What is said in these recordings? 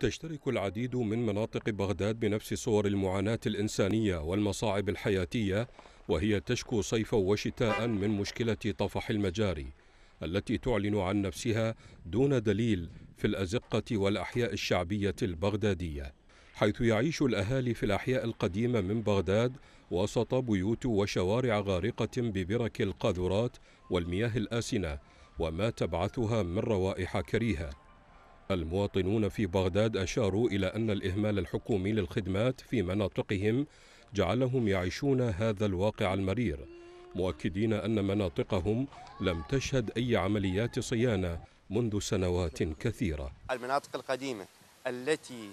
تشترك العديد من مناطق بغداد بنفس صور المعاناة الإنسانية والمصاعب الحياتية وهي تشكو صيفا وشتاء من مشكلة طفح المجاري التي تعلن عن نفسها دون دليل في الأزقة والأحياء الشعبية البغدادية حيث يعيش الأهالي في الأحياء القديمة من بغداد وسط بيوت وشوارع غارقة ببرك القاذورات والمياه الآسنة وما تبعثها من روائح كريهه المواطنون في بغداد أشاروا إلى أن الإهمال الحكومي للخدمات في مناطقهم جعلهم يعيشون هذا الواقع المرير مؤكدين أن مناطقهم لم تشهد أي عمليات صيانة منذ سنوات كثيرة المناطق القديمة التي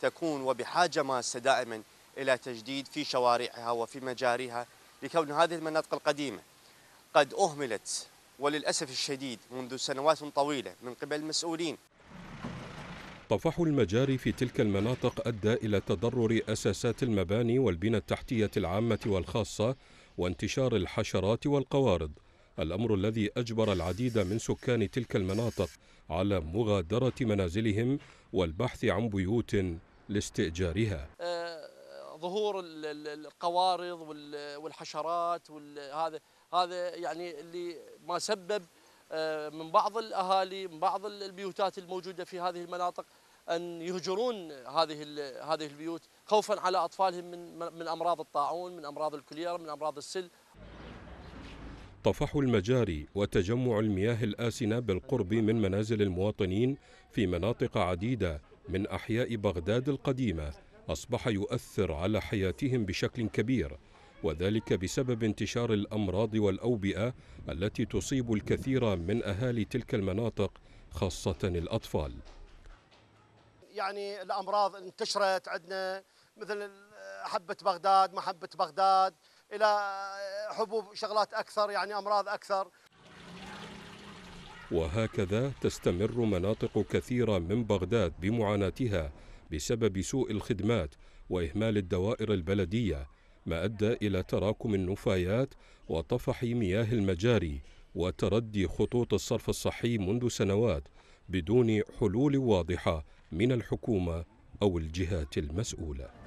تكون وبحاجة ماسة دائما إلى تجديد في شوارعها وفي مجاريها لكون هذه المناطق القديمة قد أهملت وللأسف الشديد منذ سنوات طويلة من قبل المسؤولين طفح المجاري في تلك المناطق أدى إلى تضرر أساسات المباني والبنى التحتية العامة والخاصة وانتشار الحشرات والقوارض الأمر الذي أجبر العديد من سكان تلك المناطق على مغادرة منازلهم والبحث عن بيوت لاستئجارها آه، ظهور القوارض والحشرات وهذا هذا يعني اللي ما سبب آه، من بعض الاهالي من بعض البيوتات الموجوده في هذه المناطق ان يهجرون هذه هذه البيوت خوفا على اطفالهم من من امراض الطاعون، من امراض الكوليرا، من امراض السل. طفح المجاري وتجمع المياه الآسنة بالقرب من منازل المواطنين في مناطق عديدة من أحياء بغداد القديمة أصبح يؤثر على حياتهم بشكل كبير وذلك بسبب انتشار الأمراض والأوبئة التي تصيب الكثير من أهالي تلك المناطق خاصة الأطفال يعني الامراض انتشرت عندنا مثل حبه بغداد محبه بغداد الى حبوب شغلات اكثر يعني امراض اكثر وهكذا تستمر مناطق كثيره من بغداد بمعاناتها بسبب سوء الخدمات واهمال الدوائر البلديه ما ادى الى تراكم النفايات وطفح مياه المجاري وتردي خطوط الصرف الصحي منذ سنوات بدون حلول واضحه من الحكومه او الجهات المسؤوله